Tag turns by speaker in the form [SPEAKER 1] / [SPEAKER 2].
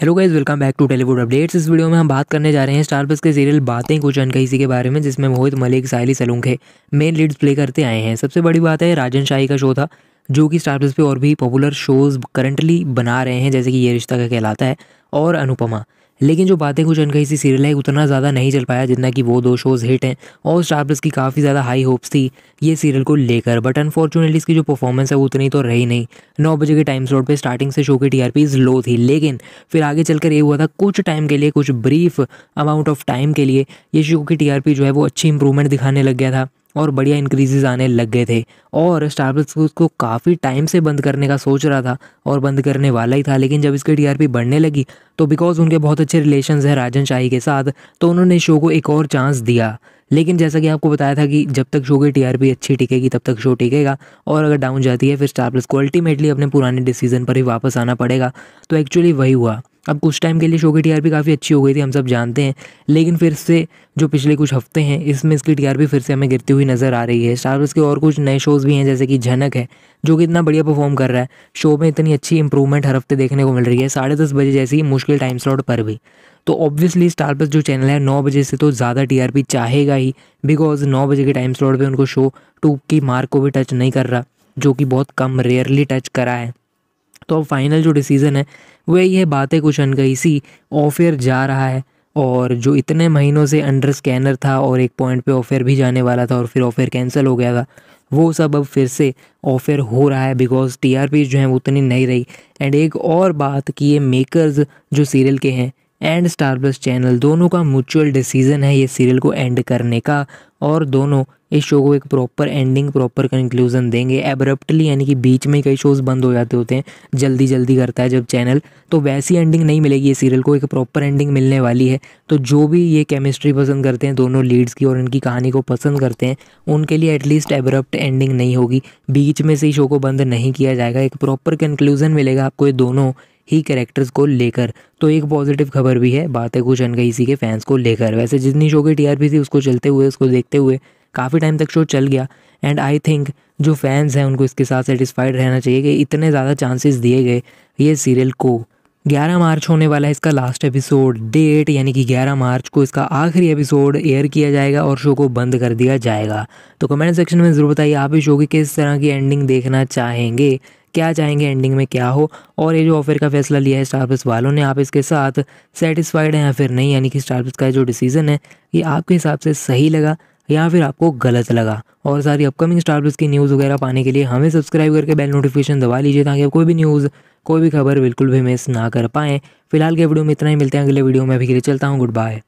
[SPEAKER 1] hello guys welcome back to Tellywood updates इस video में हम बात करने जा रहे हैं स्टार प्लस के सीरियल बातें कुछ अनकहीसी के बारे में जिसमें Mohit Malik Sahili Salunkhe main leads play करते आए हैं सबसे बड़ी बात है राजन शाही का शो था जो कि स्टार प्लस पे और भी पॉपुलर शोज़ करंटली बना रहे हैं जैसे कि ये रिश्ता का कहलाता है और अनुपमा लेकिन जो बातें कुछ अनकही सी सीरियल है उतना ज़्यादा नहीं चल पाया जितना कि वो दो शोज़ हिट हैं और स्टार प्लस की काफ़ी ज़्यादा हाई होप्स थी ये सीरियल को लेकर बट अनफॉर्चुनेटली इसकी जो परफॉर्मेंस है उतनी तो रही नहीं नौ बजे के टाइम स्लॉट पर स्टार्टिंग से शो की टी लो थी लेकिन फिर आगे चलकर ये हुआ था कुछ टाइम के लिए कुछ ब्रीफ अमाउंट ऑफ टाइम के लिए ये शो की टी जो है वो अच्छी इंप्रूवमेंट दिखाने लग गया था और बढ़िया इंक्रीजेज आने लग गए थे और स्टारबक्स उसको काफ़ी टाइम से बंद करने का सोच रहा था और बंद करने वाला ही था लेकिन जब इसकी टीआरपी बढ़ने लगी तो बिकॉज उनके बहुत अच्छे रिलेशन हैं राजन शाही के साथ तो उन्होंने शो को एक और चांस दिया लेकिन जैसा कि आपको बताया था कि जब तक शो की टीआरपी अच्छी टिकेगी तब तक शो टिकेगा और अगर डाउन जाती है फिर स्टार प्लस को अल्टीमेटली अपने पुराने डिसीजन पर ही वापस आना पड़ेगा तो एक्चुअली वही हुआ अब कुछ टाइम के लिए शो की टीआरपी काफ़ी अच्छी हो गई थी हम सब जानते हैं लेकिन फिर से जो पिछले कुछ हफ्ते हैं इसमें इसकी टीआरपी फिर से हमें गिरती हुई नज़र आ रही है स्टार प्लस के और कुछ नए शोज़ भी हैं जैसे कि झनक है जो कि इतना बढ़िया परफॉर्म कर रहा है शो में इतनी अच्छी इंप्रूवमेंट हर हफ्ते देखने को मिल रही है साढ़े दस बजे जैसी मुश्किल टाइम स्लॉट पर भी तो ऑब्वियसली स्टार प्लस जो चैनल है नौ बजे से तो ज़्यादा टीआरपी चाहेगा ही बिकॉज नौ बजे के टाइम स्लॉट पर उनको शो टू की मार्क को भी टच नहीं कर रहा जो कि बहुत कम रेयरली टच करा है तो अब फाइनल जो डिसीज़न है वह ये बातें कुछ अनगई सी ऑफेयर जा रहा है और जो इतने महीनों से अंडर स्कैनर था और एक पॉइंट पे ऑफेयर भी जाने वाला था और फिर ऑफेयर कैंसिल हो गया था वो सब अब फिर से ऑफेयर हो रहा है बिकॉज पी जो है वो उतनी नहीं रही एंड एक और बात कि ये मेकर्स जो सीरियल के हैं एंड स्टार प्लस चैनल दोनों का म्यूचुअल डिसीज़न है ये सीरियल को एंड करने का और दोनों इस शो को एक प्रॉपर एंडिंग प्रॉपर कंक्लूजन देंगे एब्रप्टली यानी कि बीच में कई शोज़ बंद हो जाते होते हैं जल्दी जल्दी करता है जब चैनल तो वैसी एंडिंग नहीं मिलेगी ये सीरियल को एक प्रॉपर एंडिंग मिलने वाली है तो जो भी ये केमिस्ट्री पसंद करते हैं दोनों लीड्स की और इनकी कहानी को पसंद करते हैं उनके लिए एटलीस्ट एब्रप्ट एंडिंग नहीं होगी बीच में से ही शो को बंद नहीं किया जाएगा एक प्रॉपर कंक्लूजन मिलेगा आपको ये दोनों ही कैरेक्टर्स को लेकर तो एक पॉजिटिव खबर भी है बात है कुछ सी के फैंस को लेकर वैसे जितनी शो की टीआरपी थी उसको चलते हुए उसको देखते हुए काफ़ी टाइम तक शो चल गया एंड आई थिंक जो फैंस हैं उनको इसके साथ सेटिस्फाइड रहना चाहिए कि इतने ज़्यादा चांसेस दिए गए ये सीरियल को 11 मार्च होने वाला है इसका लास्ट एपिसोड डेट यानी कि 11 मार्च को इसका आखिरी एपिसोड एयर किया जाएगा और शो को बंद कर दिया जाएगा तो कमेंट सेक्शन में ज़रूर बताइए आप इस शो की किस तरह की एंडिंग देखना चाहेंगे क्या जाएंगे एंडिंग में क्या हो और ये जो ऑफर का फैसला लिया है स्टार वालों ने आप इसके साथ सेटिस्फाइड हैं या फिर नहीं यानी कि स्टार का जो डिसीज़न है ये आपके हिसाब से सही लगा या फिर आपको गलत लगा और सारी अपकमिंग स्टार की न्यूज़ वगैरह पाने के लिए हमें सब्सक्राइब करके बेल नोटिफिकेशन दबा लीजिए ताकि आप कोई भी न्यूज़ कोई भी खबर बिल्कुल भी मिस ना कर पाएँ फिलहाल के वीडियो में इतना ही मिलते हैं अगले वीडियो में अभी के लिए चलता हूँ गुड बाय